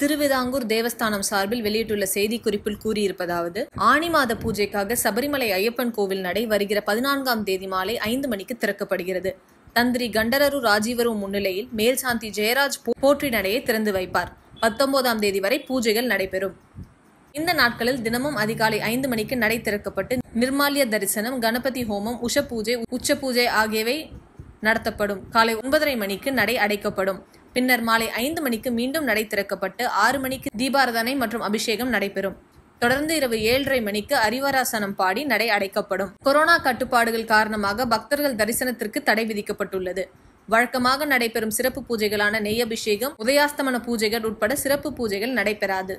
திருவிதாங்கூர் தேவஸ்தானம் சார்பில் வெளியிட்டுள்ள செய்திக்குறிப்பில் கூறியிருப்பதாவது ஆணி மாத பூஜைக்காக சபரிமலை ஐயப்பன் கோவில் நடை வருகிற பதினான்காம் தேதி மாலை ஐந்து மணிக்கு திறக்கப்படுகிறது தந்திரி கண்டரரு ராஜீவரு முன்னிலையில் மேல்சாந்தி ஜெயராஜ் போற்றி நடையை திறந்து வைப்பார் பத்தொன்பதாம் தேதி வரை பூஜைகள் நடைபெறும் இந்த நாட்களில் தினமும் அதிகாலை ஐந்து மணிக்கு நடை திறக்கப்பட்டு நிர்மாலிய தரிசனம் கணபதி ஹோமம் உஷ பூஜை உச்ச பூஜை ஆகியவை நடத்தப்படும் காலை ஒன்பதரை மணிக்கு நடை அடைக்கப்படும் பின்னர் மாலை ஐந்து மணிக்கு மீண்டும் நடை திறக்கப்பட்டு ஆறு மணிக்கு தீபாரதனை மற்றும் அபிஷேகம் நடைபெறும் தொடர்ந்து இரவு ஏழரை மணிக்கு அரிவராசனம் பாடி நடை அடைக்கப்படும் கொரோனா கட்டுப்பாடுகள் காரணமாக பக்தர்கள் தரிசனத்திற்கு தடை விதிக்கப்பட்டுள்ளது வழக்கமாக நடைபெறும் சிறப்பு பூஜைகளான நெய் அபிஷேகம் உதயாஸ்தமன பூஜைகள் உட்பட சிறப்பு பூஜைகள் நடைபெறாது